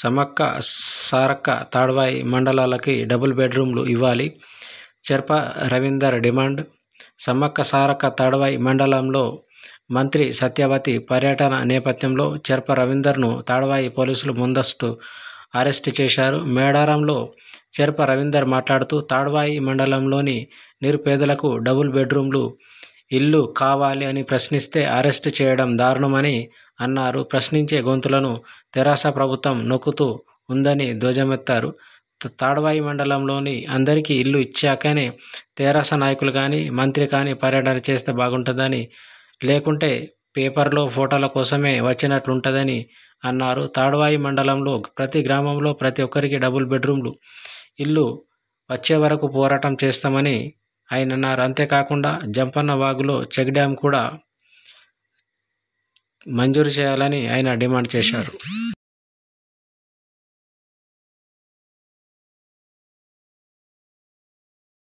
సమక్క సారక్క తాడ్వాయి మండలాలకి డబుల్ బెడ్రూమ్లు ఇవ్వాలి చెర్ప రవీందర్ డిమాండ్ సమ్మక్క సారక్క తాడ్వాయి మండలంలో మంత్రి సత్యవతి పర్యటన నేపథ్యంలో చెర్ప రవీందర్ను తాడ్వాయి పోలీసులు ముందస్తు అరెస్ట్ చేశారు మేడారంలో చెర్ప రవీందర్ మాట్లాడుతూ తాడ్వాయి మండలంలోని నిరుపేదలకు డబుల్ బెడ్రూమ్లు ఇల్లు కావాలి అని ప్రశ్నిస్తే అరెస్ట్ చేయడం దారుణమని అన్నారు ప్రశ్నించే గొంతులను తెరాస ప్రభుత్వం నొక్కుతూ ఉందని ధ్వజమెత్తారు తాడవాయి మండలంలోని అందరికీ ఇల్లు ఇచ్చాకనే తెరాస నాయకులు కానీ మంత్రి కానీ పర్యటన చేస్తే బాగుంటుందని లేకుంటే పేపర్లో ఫోటోల కోసమే వచ్చినట్లుంటుందని అన్నారు తాడవాయి మండలంలో ప్రతి గ్రామంలో ప్రతి ఒక్కరికి డబుల్ బెడ్రూమ్లు ఇల్లు వచ్చే వరకు పోరాటం చేస్తామని ఆయన అన్నారు అంతేకాకుండా జంపన్న వాగులో చెక్ డ్యామ్ కూడా మంజూరు చేయాలని ఆయన డిమాండ్ చేశారు